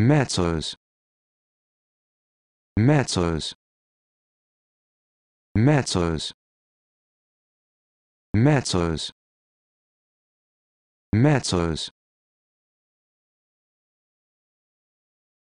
Mezzos. Mezzos. Mezzos. Mezzos. Mezzos.